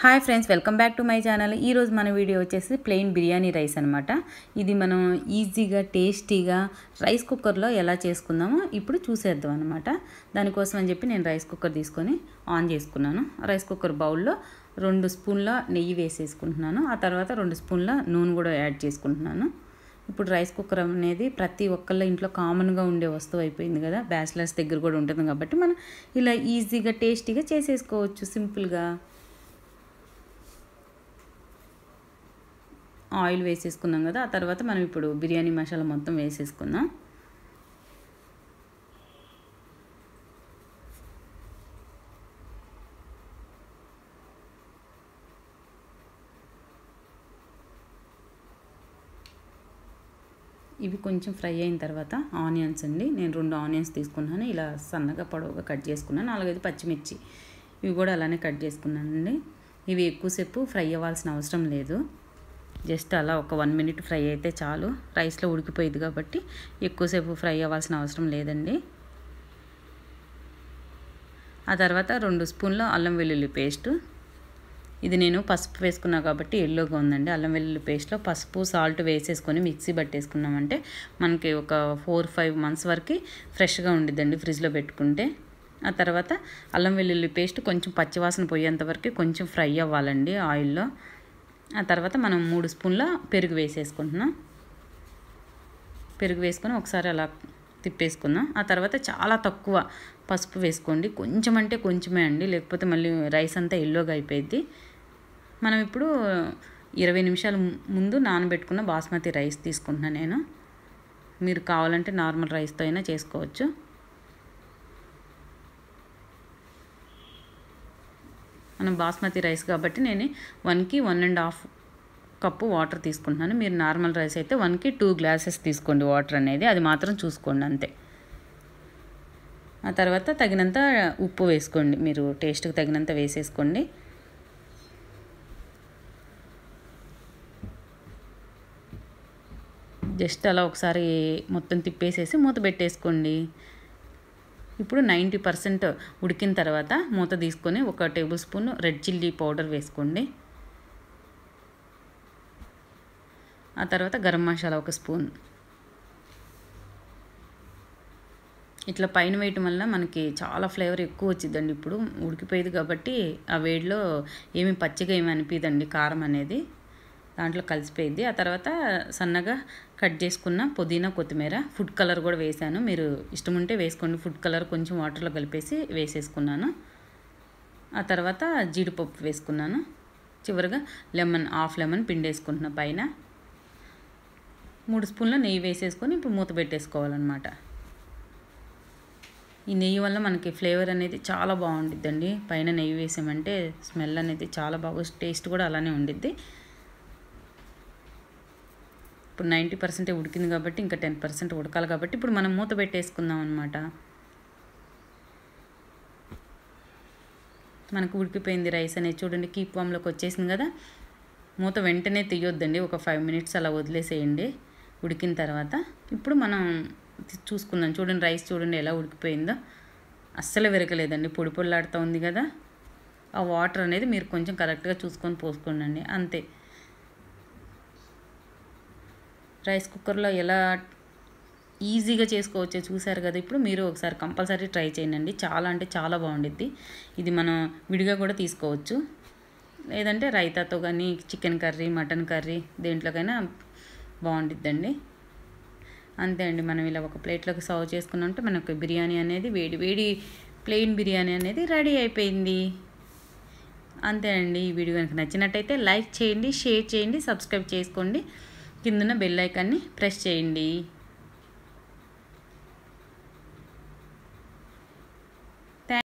hi friends welcome back to my channel ఈరోజు మన video వచ్చేసి ప్లెయిన్ బిర్యానీ రైస్ అనమాట ఇది మనం ఈజీగా టేస్టీగా రైస్ కుక్కర్లో ఎలా చేసుకుందామో ఇప్పుడు చూసేద్దాం అనమాట దానికోసం అని చెప్పి నేను రైస్ కుక్కర్ తీసుకొని ఆన్ చేసుకున్నాను రైస్ కుక్కర్ బౌల్లో రెండు స్పూన్ల నెయ్యి వేసేసుకుంటున్నాను ఆ తర్వాత రెండు స్పూన్ల నూనె కూడా యాడ్ చేసుకుంటున్నాను ఇప్పుడు రైస్ కుక్కర్ అనేది ప్రతి ఒక్కళ్ళ ఇంట్లో కామన్గా ఉండే వస్తువు అయిపోయింది కదా బ్యాచిలర్స్ దగ్గర కూడా ఉంటుంది కాబట్టి మనం ఇలా ఈజీగా టేస్టీగా చేసేసుకోవచ్చు సింపుల్గా ఆయిల్ వేసేసుకున్నాం కదా ఆ తర్వాత మనం ఇప్పుడు బిర్యానీ మసాలా మొత్తం వేసేసుకుందాం ఇవి కొంచెం ఫ్రై అయిన తర్వాత ఆనియన్స్ అండి నేను రెండు ఆనియన్స్ తీసుకున్నాను ఇలా సన్నగా పొడవుగా కట్ చేసుకున్నాను నాలుగైదు పచ్చిమిర్చి ఇవి కూడా అలానే కట్ చేసుకున్నానండి ఇవి ఎక్కువసేపు ఫ్రై అవ్వాల్సిన అవసరం లేదు జస్ట్ అలా ఒక వన్ మినిట్ ఫ్రై అయితే చాలు రైస్లో ఉడికిపోయింది కాబట్టి ఎక్కువసేపు ఫ్రై అవ్వాల్సిన అవసరం లేదండి ఆ తర్వాత రెండు స్పూన్లు అల్లం వెల్లుల్లి పేస్ట్ ఇది నేను పసుపు వేసుకున్నా కాబట్టి ఎల్లోగా ఉందండి అల్లం వెల్లుల్లి పేస్ట్లో పసుపు సాల్ట్ వేసేసుకొని మిక్సీ పట్టేసుకున్నామంటే మనకి ఒక ఫోర్ ఫైవ్ మంత్స్ వరకు ఫ్రెష్గా ఉండిద్దండి ఫ్రిడ్జ్లో పెట్టుకుంటే ఆ తర్వాత అల్లం వెల్లుల్లి పేస్ట్ కొంచెం పచ్చివాసన పోయేంత వరకు కొంచెం ఫ్రై అవ్వాలండి ఆయిల్లో ఆ తర్వాత మనం మూడు స్పూన్ల పెరుగు వేసేసుకుంటున్నాం పెరుగు వేసుకొని ఒకసారి అలా తిప్పేసుకుందాం ఆ తర్వాత చాలా తక్కువ పసుపు వేసుకోండి కొంచెం అంటే కొంచెమే అండి లేకపోతే మళ్ళీ రైస్ అంతా ఎల్లోగా అయిపోయింది మనం ఇప్పుడు ఇరవై నిమిషాల ముందు నానబెట్టుకున్న బాస్మతి రైస్ తీసుకుంటున్నాను నేను మీరు కావాలంటే నార్మల్ రైస్తో అయినా చేసుకోవచ్చు మనం బాస్మతి రైస్ కాబట్టి నేను వన్కి one and half cup water తీసుకుంటున్నాను మీరు నార్మల్ రైస్ అయితే వన్కి టూ గ్లాసెస్ తీసుకోండి వాటర్ అనేది అది మాత్రం చూసుకోండి అంతే ఆ తర్వాత తగినంత ఉప్పు వేసుకోండి మీరు టేస్ట్కి తగినంత వేసేసుకోండి జస్ట్ అలా ఒకసారి మొత్తం తిప్పేసేసి మూత పెట్టేసుకోండి ఇప్పుడు నైంటీ పర్సెంట్ ఉడికిన తర్వాత మూత తీసుకొని ఒక tablespoon red chilli powder వేసుకోండి ఆ తర్వాత గరం మసాలా ఒక స్పూన్ ఇట్లా పైన వేయటం వల్ల మనకి చాలా ఫ్లేవర్ ఎక్కువ వచ్చిందండి ఇప్పుడు ఉడికిపోయేది కాబట్టి ఆ వేడిలో ఏమి పచ్చిగా ఏమి అనిపిదండి కారం అనేది దాంట్లో కలిసిపోయింది ఆ తర్వాత సన్నగా కట్ చేసుకున్న పుదీనా కొత్తిమీర ఫుడ్ కలర్ కూడా వేసాను మీరు ఇష్టం ఉంటే వేసుకోండి ఫుడ్ కలర్ కొంచెం వాటర్లో కలిపేసి వేసేసుకున్నాను ఆ తర్వాత జీడిపప్పు వేసుకున్నాను చివరిగా లెమన్ హాఫ్ లెమన్ పిండి వేసుకుంటున్న పైన మూడు స్పూన్ల నెయ్యి వేసేసుకొని ఇప్పుడు మూత పెట్టేసుకోవాలన్నమాట ఈ నెయ్యి వల్ల మనకి ఫ్లేవర్ అనేది చాలా బాగుండిద్దండి పైన నెయ్యి వేసామంటే స్మెల్ అనేది చాలా బాగా టేస్ట్ కూడా అలానే ఉండిద్ది ఇప్పుడు నైంటీ పర్సెంటే ఉడికింది కాబట్టి ఇంకా టెన్ పర్సెంట్ ఉడకాలి కాబట్టి ఇప్పుడు మనం మూత పెట్టేసుకుందాం అనమాట మనకు ఉడికిపోయింది రైస్ అనేది చూడండి కీప్ వామ్లోకి వచ్చేసింది కదా మూత వెంటనే తీయొద్దండి ఒక ఫైవ్ మినిట్స్ అలా వదిలేసేయండి ఉడికిన తర్వాత ఇప్పుడు మనం చూసుకుందాం చూడండి రైస్ చూడండి ఎలా ఉడికిపోయిందో అస్సలు విరగలేదండి పొడి పొడిలాడుతూ ఉంది కదా ఆ వాటర్ అనేది మీరు కొంచెం కరెక్ట్గా చూసుకొని పోసుకోండి అంతే రైస్ కుక్కర్లో ఎలా ఈజీగా చేసుకోవచ్చో చూసారు కదా ఇప్పుడు మీరు ఒకసారి కంపల్సరీ ట్రై చేయండి చాలా అంటే చాలా బాగుండిద్ది ఇది మనం విడిగా కూడా తీసుకోవచ్చు లేదంటే రైతాతో కానీ చికెన్ కర్రీ మటన్ కర్రీ దేంట్లోకైనా బాగుండిద్దండి అంతే అండి మనం ఇలా ఒక ప్లేట్లోకి సర్వ్ చేసుకున్నామంటే మనకు బిర్యానీ అనేది వేడి వేడి ప్లెయిన్ బిర్యానీ అనేది రెడీ అయిపోయింది అంతే అండి ఈ వీడియో కనుక నచ్చినట్టయితే లైక్ చేయండి షేర్ చేయండి సబ్స్క్రైబ్ చేసుకోండి కిందన బెల్ ఐకాన్ని ప్రెస్ చేయండి